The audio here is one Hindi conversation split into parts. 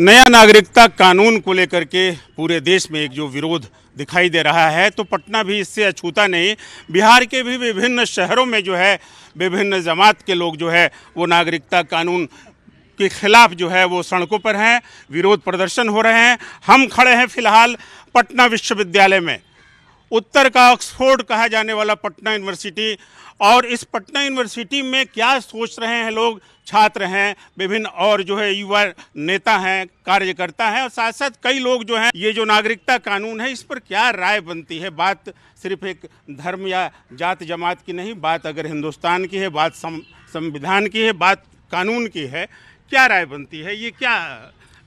नया नागरिकता कानून को लेकर के पूरे देश में एक जो विरोध दिखाई दे रहा है तो पटना भी इससे अछूता नहीं बिहार के भी विभिन्न शहरों में जो है विभिन्न जमात के लोग जो है वो नागरिकता कानून के खिलाफ जो है वो सड़कों पर हैं विरोध प्रदर्शन हो रहे हैं हम खड़े हैं फिलहाल पटना विश्वविद्यालय में उत्तर का ऑक्सफोर्ड कहा जाने वाला पटना यूनिवर्सिटी और इस पटना यूनिवर्सिटी में क्या सोच रहे हैं लोग छात्र हैं विभिन्न और जो है युवा नेता हैं कार्यकर्ता हैं और साथ साथ कई लोग जो हैं ये जो नागरिकता कानून है इस पर क्या राय बनती है बात सिर्फ एक धर्म या जात जमात की नहीं बात अगर हिंदुस्तान की है बात संविधान की है बात कानून की है क्या राय बनती है ये क्या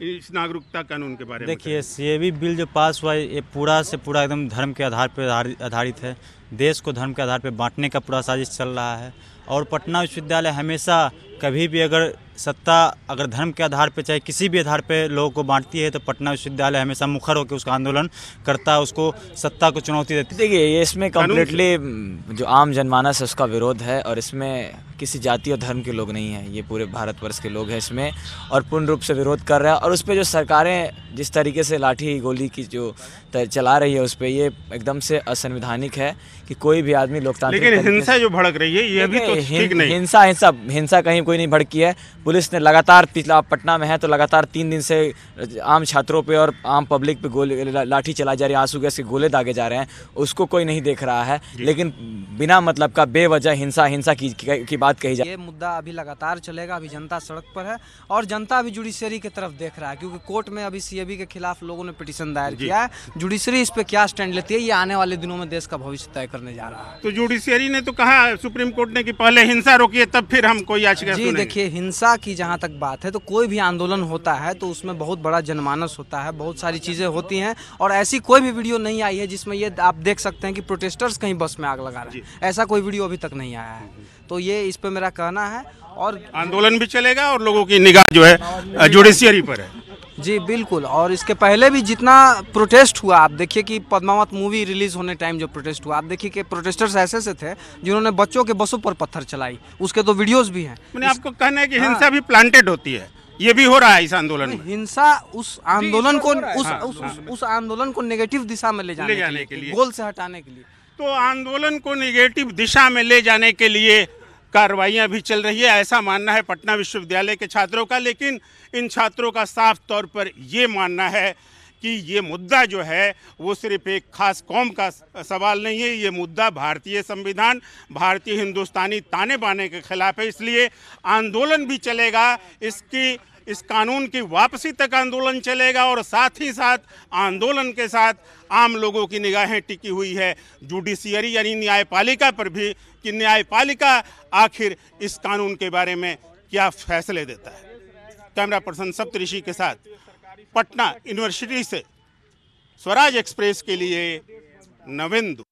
इस नागरिकता कानून के बारे में देखिए सीएबी बिल जो पास हुआ है ये पूरा से पूरा एकदम धर्म के आधार पर आधारित है देश को धर्म के आधार पर बांटने का पूरा साजिश चल रहा है और पटना विश्वविद्यालय हमेशा कभी भी अगर सत्ता अगर धर्म के आधार पर चाहे किसी भी आधार पर लोगों को बांटती है तो पटना विश्वविद्यालय हमेशा मुखर होकर उसका आंदोलन करता है उसको सत्ता को चुनौती देती देखिए ये इसमें कम्प्लीटली हम्म, जो आम जनमानस है उसका विरोध है और इसमें किसी जाति और धर्म के लोग नहीं हैं ये पूरे भारतवर्ष के लोग हैं इसमें और पूर्ण रूप से विरोध कर रहे हैं और उस पर जो सरकारें जिस तरीके से लाठी गोली की जो चला रही है उस पर ये एकदम से असंवैधानिक है कि कोई भी आदमी लोकतांत्रिक लेकिन हिंसा जो भड़क रही है ये भी तो ठीक नहीं हिंसा हिंसा हिंसा कहीं कोई नहीं भड़की है पुलिस ने लगातार पिछला पटना में है तो लगातार तीन दिन से आम छात्रों पे और आम पब्लिक पे गोले लाठी चलाई जा रही है आंसू गैस के गोले दागे जा रहे हैं उसको कोई नहीं देख रहा है लेकिन बिना मतलब का बेवजह हिंसा हिंसा की, की, की बात कही जा है मुद्दा अभी लगातार चलेगा अभी जनता सड़क पर है और जनता अभी जुडिशियरी की तरफ देख रहा है क्योंकि कोर्ट में अभी सीएबी के खिलाफ लोगों ने पिटिशन दायर किया है जुडिशियरी इस पर क्या स्टैंड लेती है ये आने वाले दिनों में देश का भविष्य तय करने जा रहा है तो जुडिशियरी ने तो कहा सुप्रीम कोर्ट ने की पहले हिंसा रोकी तब फिर हम कोई याचिका जी देखिए हिंसा की जहाँ तक बात है तो कोई भी आंदोलन होता है तो उसमें बहुत बड़ा जनमानस होता है बहुत सारी चीज़ें होती हैं और ऐसी कोई भी वीडियो नहीं आई है जिसमें ये आप देख सकते हैं कि प्रोटेस्टर्स कहीं बस में आग लगा रहे हैं ऐसा कोई वीडियो अभी तक नहीं आया है तो ये इस पर मेरा कहना है और आंदोलन भी चलेगा और लोगों की निगाह जो है जुडिशियरी पर है जी बिल्कुल और इसके पहले भी जितना प्रोटेस्ट हुआ आप देखिए कि पद्मावत मूवी रिलीज होने टाइम जो प्रोटेस्ट हुआ आप देखिए कि प्रोटेस्टर्स ऐसे से थे जिन्होंने बच्चों के बसों पर पत्थर चलाई उसके तो वीडियोस भी हैं मैंने आपको कहना है कि हाँ। हिंसा हाँ। भी प्लांटेड होती है ये भी हो रहा है इस आंदोलन में हिंसा उस आंदोलन को हाँ, उस हाँ, उस, उस आंदोलन को नेगेटिव दिशा में ले जाने, के लिए गोल से हटाने के लिए तो आंदोलन को निगेटिव दिशा में ले जाने के लिए कार्रवाइयाँ भी चल रही है ऐसा मानना है पटना विश्वविद्यालय के छात्रों का लेकिन इन छात्रों का साफ तौर पर ये मानना है कि ये मुद्दा जो है वो सिर्फ एक खास कौम का सवाल नहीं है ये मुद्दा भारतीय संविधान भारतीय हिंदुस्तानी ताने बाने के खिलाफ है इसलिए आंदोलन भी चलेगा इसकी इस कानून की वापसी तक आंदोलन चलेगा और साथ ही साथ आंदोलन के साथ आम लोगों की निगाहें टिकी हुई है जुडिशियरी यानी न्यायपालिका पर भी कि न्यायपालिका आखिर इस कानून के बारे में क्या फैसले देता है कैमरा पर्सन सप्तऋषि के साथ पटना यूनिवर्सिटी से स्वराज एक्सप्रेस के लिए नवेंदु